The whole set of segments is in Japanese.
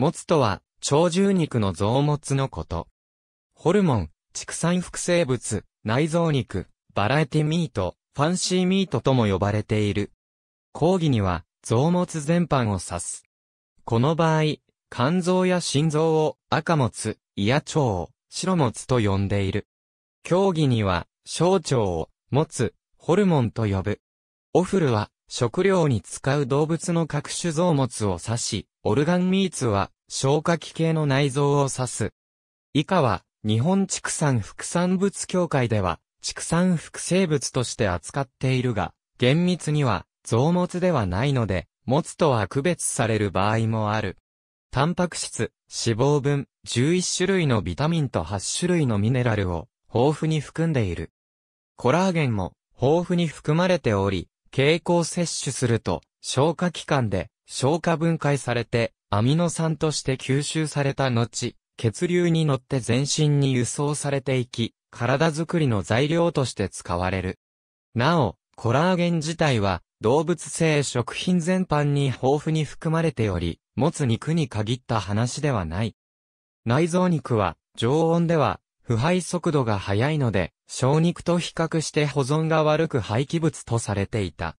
もつとは、鳥獣肉の臓物のこと。ホルモン、畜産複製物、内臓肉、バラエティミート、ファンシーミートとも呼ばれている。講義には、臓物全般を指す。この場合、肝臓や心臓を赤つ、胃や腸を白つと呼んでいる。競技には、小腸を持つ、ホルモンと呼ぶ。オフルは、食料に使う動物の各種臓物を指し、オルガンミーツは消化器系の内臓を指す。以下は、日本畜産副産物協会では、畜産副生物として扱っているが、厳密には、臓物ではないので、持つとは区別される場合もある。タンパク質、脂肪分、11種類のビタミンと8種類のミネラルを豊富に含んでいる。コラーゲンも豊富に含まれており、経口摂取すると、消化器官で消化分解されて、アミノ酸として吸収された後、血流に乗って全身に輸送されていき、体づくりの材料として使われる。なお、コラーゲン自体は、動物性食品全般に豊富に含まれており、持つ肉に限った話ではない。内臓肉は、常温では、腐敗速度が速いので、小肉と比較して保存が悪く廃棄物とされていた。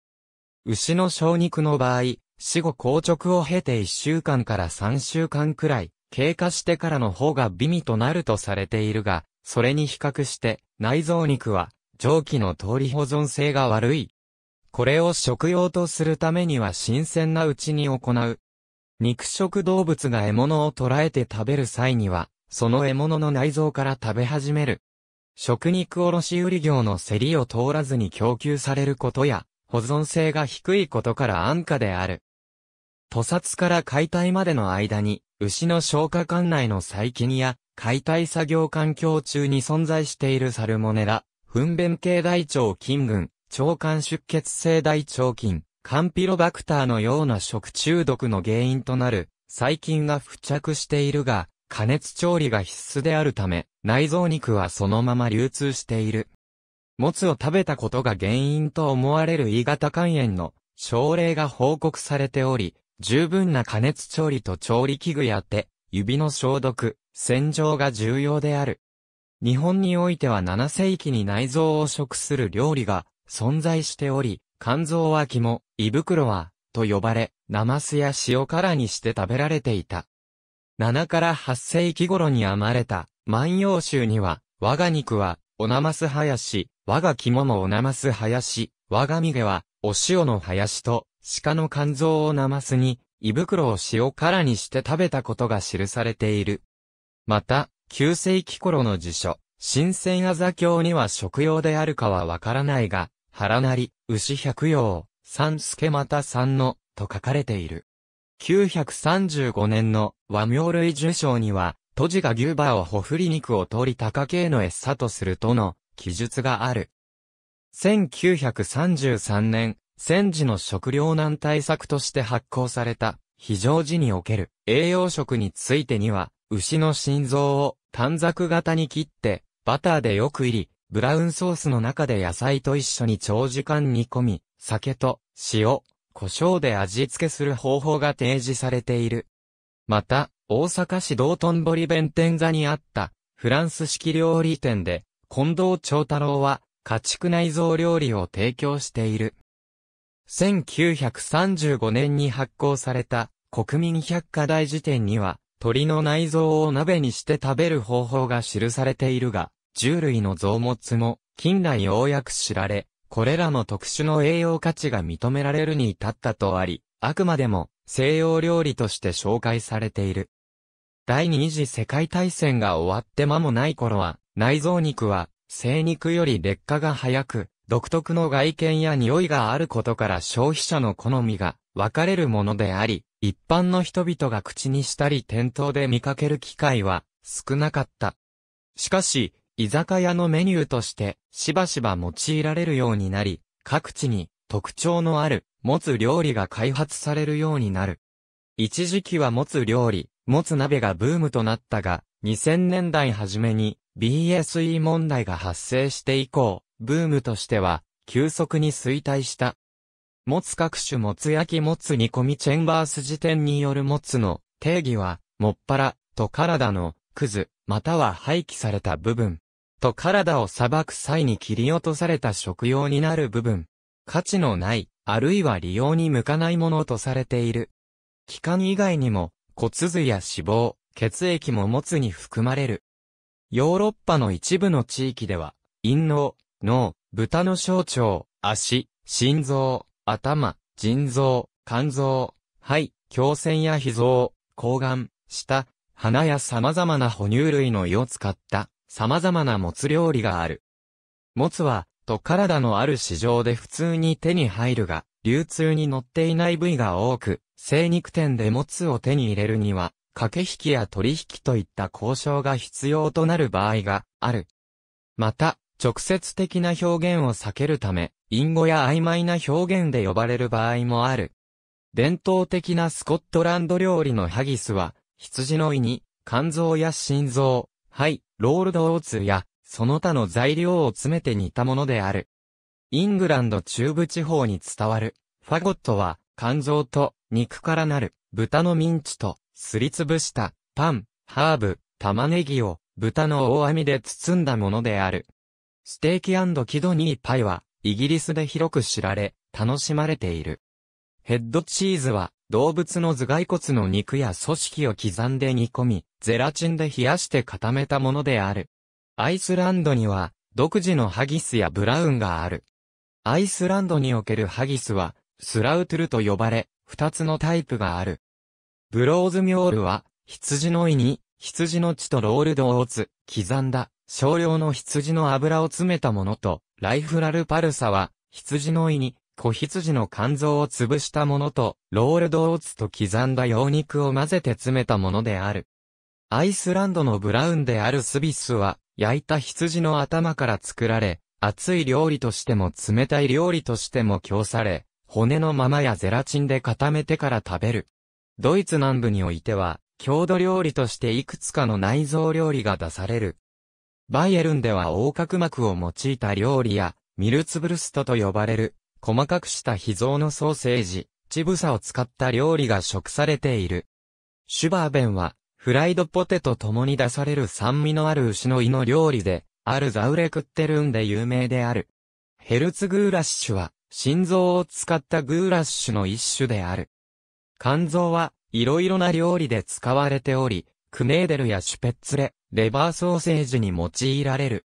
牛の小肉の場合、死後硬直を経て1週間から3週間くらい、経過してからの方が美味となるとされているが、それに比較して内臓肉は蒸気の通り保存性が悪い。これを食用とするためには新鮮なうちに行う。肉食動物が獲物を捕らえて食べる際には、その獲物の内臓から食べ始める。食肉卸売業の競りを通らずに供給されることや、保存性が低いことから安価である。屠殺から解体までの間に、牛の消化管内の細菌や、解体作業環境中に存在しているサルモネラ、糞便系大腸菌群、腸管出血性大腸菌、カンピロバクターのような食中毒の原因となる細菌が付着しているが、加熱調理が必須であるため、内臓肉はそのまま流通している。もつを食べたことが原因と思われる E 型肝炎の症例が報告されており、十分な加熱調理と調理器具や手、指の消毒、洗浄が重要である。日本においては7世紀に内臓を食する料理が存在しており、肝臓は肝、胃袋は、と呼ばれ、ナマスや塩辛にして食べられていた。7から8世紀頃に編まれた、万葉集には、我が肉は、おなます林、我が肝もおなます林、我が身毛は、お塩の林と、鹿の肝臓をなますに、胃袋を塩からにして食べたことが記されている。また、9世紀頃の辞書、新鮮あざ教には食用であるかはわからないが、腹なり、牛百葉、三助また三の、と書かれている。935年の和名類受賞には、都寺が牛馬をほふり肉を通り高系の餌とするとの記述がある。1933年、戦時の食糧難対策として発行された、非常時における栄養食についてには、牛の心臓を短冊型に切って、バターでよく入り、ブラウンソースの中で野菜と一緒に長時間煮込み、酒と塩、胡椒で味付けする方法が提示されている。また、大阪市道頓堀弁天座にあったフランス式料理店で、近藤長太郎は家畜内臓料理を提供している。1935年に発行された国民百科大辞典には、鳥の内臓を鍋にして食べる方法が記されているが、獣類の臓物も近代ようやく知られ、これらの特殊の栄養価値が認められるに至ったとあり、あくまでも西洋料理として紹介されている。第二次世界大戦が終わって間もない頃は、内臓肉は、生肉より劣化が早く、独特の外見や匂いがあることから消費者の好みが分かれるものであり、一般の人々が口にしたり店頭で見かける機会は少なかった。しかし、居酒屋のメニューとしてしばしば用いられるようになり、各地に特徴のある、持つ料理が開発されるようになる。一時期は持つ料理、持つ鍋がブームとなったが、2000年代初めに BSE 問題が発生して以降、ブームとしては急速に衰退した。持つ各種もつ焼きもつ煮込みチェンバース辞典によるもつの定義は、もっぱらと体のくず、または廃棄された部分、と体を裁く際に切り落とされた食用になる部分。価値のない、あるいは利用に向かないものとされている。器官以外にも、骨髄や脂肪、血液も持つに含まれる。ヨーロッパの一部の地域では、陰嚢、脳、豚の小腸、足、心臓、頭、腎臓、肝臓、肺、胸腺や脾臓、睾丸、舌、鼻や様々な哺乳類の胃を使った様々なもつ料理がある。もつは、と体のある市場で普通に手に入るが、流通に乗っていない部位が多く、精肉店でもつを手に入れるには、駆け引きや取引といった交渉が必要となる場合がある。また、直接的な表現を避けるため、隠語や曖昧な表現で呼ばれる場合もある。伝統的なスコットランド料理のハギスは、羊の胃に、肝臓や心臓、はい、ロールドオーツや、その他の材料を詰めて煮たものである。イングランド中部地方に伝わる、ファゴットは、肝臓と肉からなる豚のミンチとすりつぶしたパン、ハーブ、玉ねぎを豚の大網で包んだものである。ステーキキドニーパイはイギリスで広く知られ、楽しまれている。ヘッドチーズは動物の頭蓋骨の肉や組織を刻んで煮込み、ゼラチンで冷やして固めたものである。アイスランドには、独自のハギスやブラウンがある。アイスランドにおけるハギスは、スラウトゥルと呼ばれ、二つのタイプがある。ブローズミョールは、羊の胃に、羊の血とロールドオーツ、刻んだ、少量の羊の油を詰めたものと、ライフラルパルサは、羊の胃に、小羊の肝臓を潰したものと、ロールドオーツと刻んだ羊肉を混ぜて詰めたものである。アイスランドのブラウンであるスビスは、焼いた羊の頭から作られ、熱い料理としても冷たい料理としても供され、骨のままやゼラチンで固めてから食べる。ドイツ南部においては、郷土料理としていくつかの内臓料理が出される。バイエルンでは横隔膜を用いた料理や、ミルツブルストと呼ばれる、細かくした秘蔵のソーセージ、チブサを使った料理が食されている。シュバーベンは、フライドポテトともに出される酸味のある牛の胃の料理で、あるザウレクッテルンで有名である。ヘルツグーラッシュは、心臓を使ったグーラッシュの一種である。肝臓は、いろいろな料理で使われており、クネーデルやシュペッツレ、レバーソーセージに用いられる。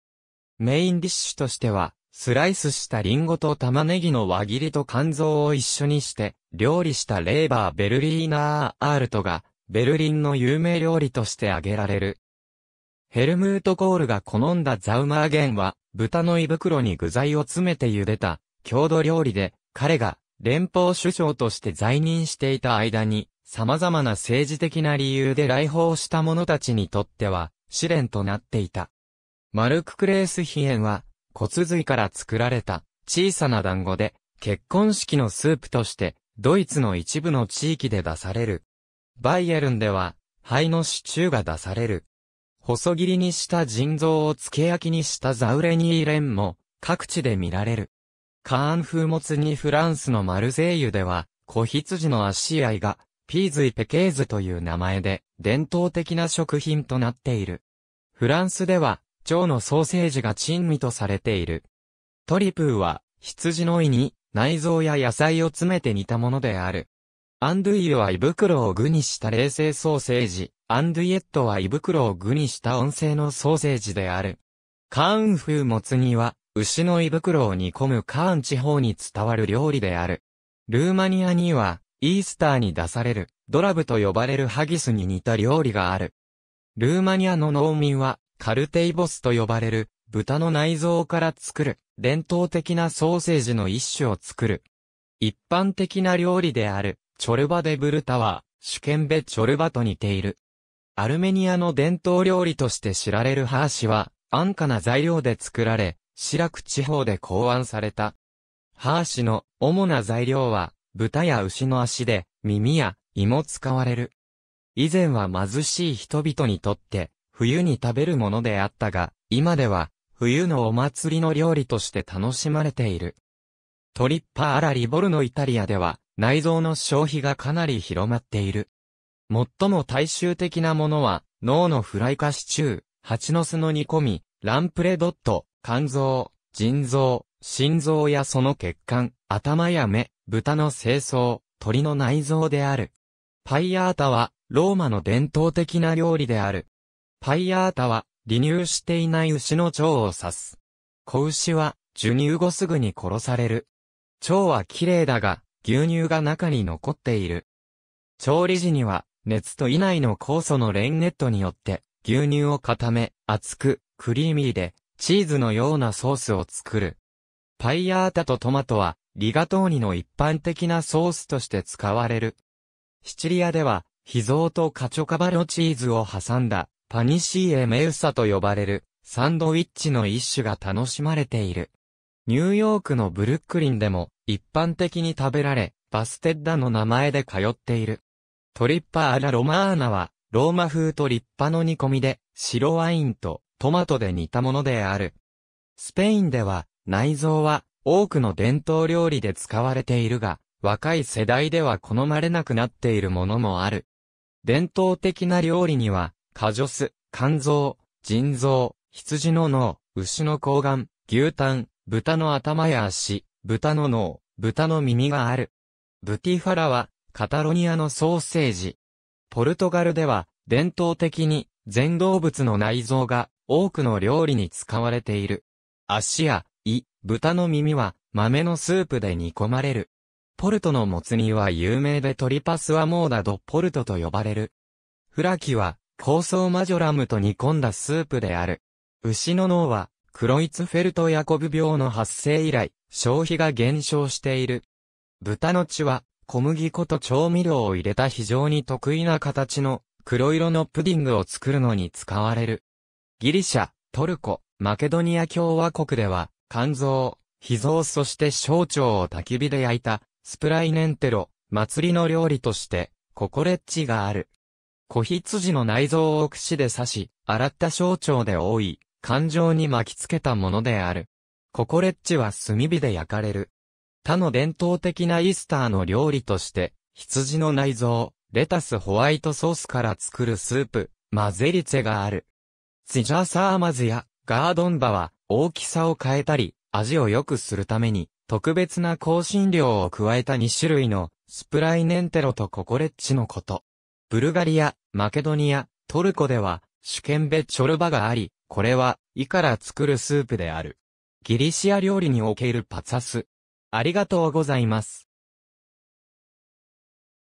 メインディッシュとしては、スライスしたリンゴと玉ねぎの輪切りと肝臓を一緒にして、料理したレーバーベルリーナーアールトが、ベルリンの有名料理として挙げられる。ヘルムート・コールが好んだザウマーゲンは、豚の胃袋に具材を詰めて茹でた、郷土料理で、彼が連邦首相として在任していた間に、様々な政治的な理由で来訪した者たちにとっては、試練となっていた。マルク・クレース・ヒエンは、骨髄から作られた小さな団子で、結婚式のスープとして、ドイツの一部の地域で出される。バイエルンでは、肺の支柱が出される。細切りにした腎臓を漬け焼きにしたザウレニーレンも各地で見られる。カーン風もつにフランスのマルゼイユでは、子羊の足合いがピーズイペケーズという名前で伝統的な食品となっている。フランスでは、蝶のソーセージが珍味とされている。トリプーは、羊の胃に内臓や野菜を詰めて煮たものである。アンドゥイユは胃袋を具にした冷製ソーセージ、アンドゥイエットは胃袋を具にした温製のソーセージである。カーン風もつ煮は、牛の胃袋を煮込むカーン地方に伝わる料理である。ルーマニアには、イースターに出される、ドラブと呼ばれるハギスに似た料理がある。ルーマニアの農民は、カルテイボスと呼ばれる、豚の内臓から作る、伝統的なソーセージの一種を作る。一般的な料理である、チョルバデブルタは、主権ベチョルバと似ている。アルメニアの伝統料理として知られるハーシは、安価な材料で作られ、シラク地方で考案された。ハーシの主な材料は、豚や牛の足で、耳や胃も使われる。以前は貧しい人々にとって、冬に食べるものであったが、今では、冬のお祭りの料理として楽しまれている。トリッパーアラリボルのイタリアでは、内臓の消費がかなり広まっている。最も大衆的なものは、脳のフライ化シチュー、蜂の巣の煮込み、ランプレドット、肝臓、腎臓、心臓やその血管、頭や目、豚の清掃、鳥の内臓である。パイアータは、ローマの伝統的な料理である。パイアータは、離乳していない牛の腸を指す。子牛は、授乳後すぐに殺される。腸は綺麗だが、牛乳が中に残っている。調理時には、熱と以内の酵素のレンネットによって、牛乳を固め、厚く、クリーミーで、チーズのようなソースを作る。パイヤータとトマトは、リガトーニの一般的なソースとして使われる。シチリアでは、秘蔵とカチョカバロチーズを挟んだ、パニシーエメウサと呼ばれる、サンドイッチの一種が楽しまれている。ニューヨークのブルックリンでも一般的に食べられ、バステッダの名前で通っている。トリッパアラロマーナは、ローマ風と立派の煮込みで、白ワインとトマトで煮たものである。スペインでは、内臓は多くの伝統料理で使われているが、若い世代では好まれなくなっているものもある。伝統的な料理には、カジョス、肝臓、腎臓、羊の脳、牛の睾丸、牛タン、豚の頭や足、豚の脳、豚の耳がある。ブティファラは、カタロニアのソーセージ。ポルトガルでは、伝統的に、全動物の内臓が、多くの料理に使われている。足や、胃、豚の耳は、豆のスープで煮込まれる。ポルトのもつ煮は有名でトリパスはモーダドポルトと呼ばれる。フラキは、高層マジョラムと煮込んだスープである。牛の脳は、クロイツフェルト・ヤコブ病の発生以来、消費が減少している。豚の血は、小麦粉と調味料を入れた非常に得意な形の黒色のプディングを作るのに使われる。ギリシャ、トルコ、マケドニア共和国では、肝臓、脾臓そして小腸を焚き火で焼いた、スプライネンテロ、祭りの料理として、ココレッチがある。小羊の内臓を串で刺し、洗った小腸で覆い、感情に巻きつけたものである。ココレッチは炭火で焼かれる。他の伝統的なイースターの料理として、羊の内臓、レタスホワイトソースから作るスープ、マゼリツェがある。ツィジャーサーマズやガードンバは大きさを変えたり、味を良くするために、特別な香辛料を加えた2種類のスプライネンテロとココレッチのこと。ブルガリア、マケドニア、トルコでは、シュケンベチョルバがあり、これは、胃から作るスープである。ギリシア料理におけるパツァス。ありがとうございます。